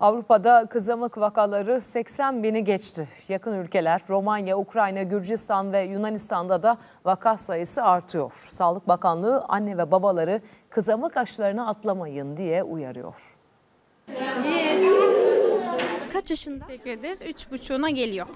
Avrupa'da kızamık vakaları 80 bini geçti. Yakın ülkeler Romanya, Ukrayna, Gürcistan ve Yunanistan'da da vaka sayısı artıyor. Sağlık Bakanlığı anne ve babaları kızamık aşılarını atlamayın diye uyarıyor. Kaç yaşında? Teşekkür ederiz. Üç buçuğuna geliyor.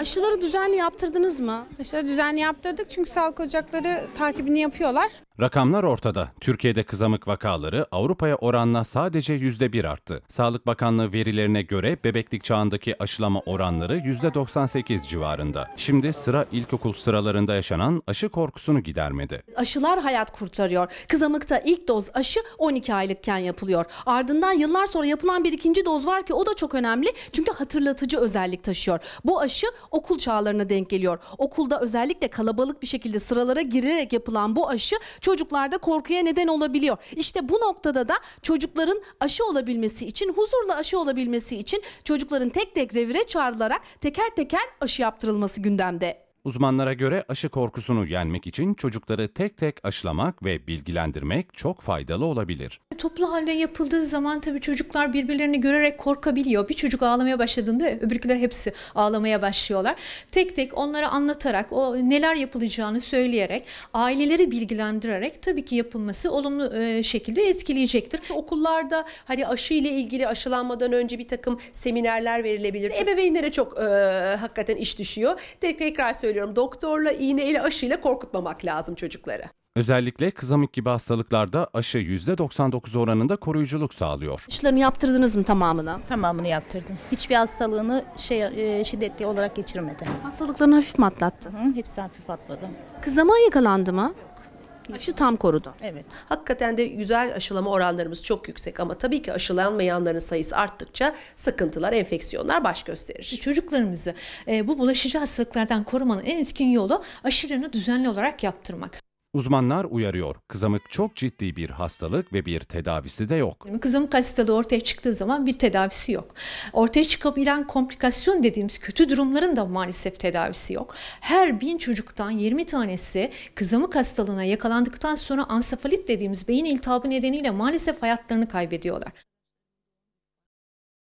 Aşıları düzenli yaptırdınız mı? Aşıları düzenli yaptırdık çünkü sağlık ocakları takibini yapıyorlar. Rakamlar ortada. Türkiye'de kızamık vakaları Avrupa'ya oranla sadece %1 arttı. Sağlık Bakanlığı verilerine göre bebeklik çağındaki aşılama oranları %98 civarında. Şimdi sıra ilkokul sıralarında yaşanan aşı korkusunu gidermedi. Aşılar hayat kurtarıyor. Kızamıkta ilk doz aşı 12 aylıkken yapılıyor. Ardından yıllar sonra yapılan bir ikinci doz var ki o da çok önemli. Çünkü hatırlatıcı özellik taşıyor. Bu aşı okul çağlarına denk geliyor. Okulda özellikle kalabalık bir şekilde sıralara girerek yapılan bu aşı çocuklarda korkuya neden olabiliyor. İşte bu noktada da çocukların aşı olabilmesi için, huzurla aşı olabilmesi için çocukların tek tek revire çağrılarak teker teker aşı yaptırılması gündemde. Uzmanlara göre aşı korkusunu yenmek için çocukları tek tek aşılamak ve bilgilendirmek çok faydalı olabilir toplu halde yapıldığı zaman tabii çocuklar birbirlerini görerek korkabiliyor. Bir çocuk ağlamaya başladığında öbürküler hepsi ağlamaya başlıyorlar. Tek tek onlara anlatarak o neler yapılacağını söyleyerek aileleri bilgilendirerek tabii ki yapılması olumlu e, şekilde etkileyecektir. Okullarda hani aşı ile ilgili aşılanmadan önce bir takım seminerler verilebilir. Ebeveynlere çok e, hakikaten iş düşüyor. Tek tekrar söylüyorum doktorla iğne ile aşıyla korkutmamak lazım çocukları. Özellikle kızamık gibi hastalıklarda aşı %99 oranında koruyuculuk sağlıyor. Aşılarını yaptırdınız mı tamamına? Tamamını yaptırdım. Hiçbir hastalığını şey, e, şiddetli olarak geçirmedi. Hastalıklarını hafif mi atlattı? Hı, hepsi hafif atladı. Kızamığa yakalandı mı? Aşı tam korudu. Evet. Hakikaten de güzel aşılama oranlarımız çok yüksek ama tabii ki aşılanmayanların sayısı arttıkça sıkıntılar, enfeksiyonlar baş gösterir. Çocuklarımızı e, bu bulaşıcı hastalıklardan korumanın en etkin yolu aşılarını düzenli olarak yaptırmak. Uzmanlar uyarıyor, kızamık çok ciddi bir hastalık ve bir tedavisi de yok. Kızamık hastalığı ortaya çıktığı zaman bir tedavisi yok. Ortaya çıkabilen komplikasyon dediğimiz kötü durumların da maalesef tedavisi yok. Her bin çocuktan 20 tanesi kızamık hastalığına yakalandıktan sonra ansefalit dediğimiz beyin iltihabı nedeniyle maalesef hayatlarını kaybediyorlar.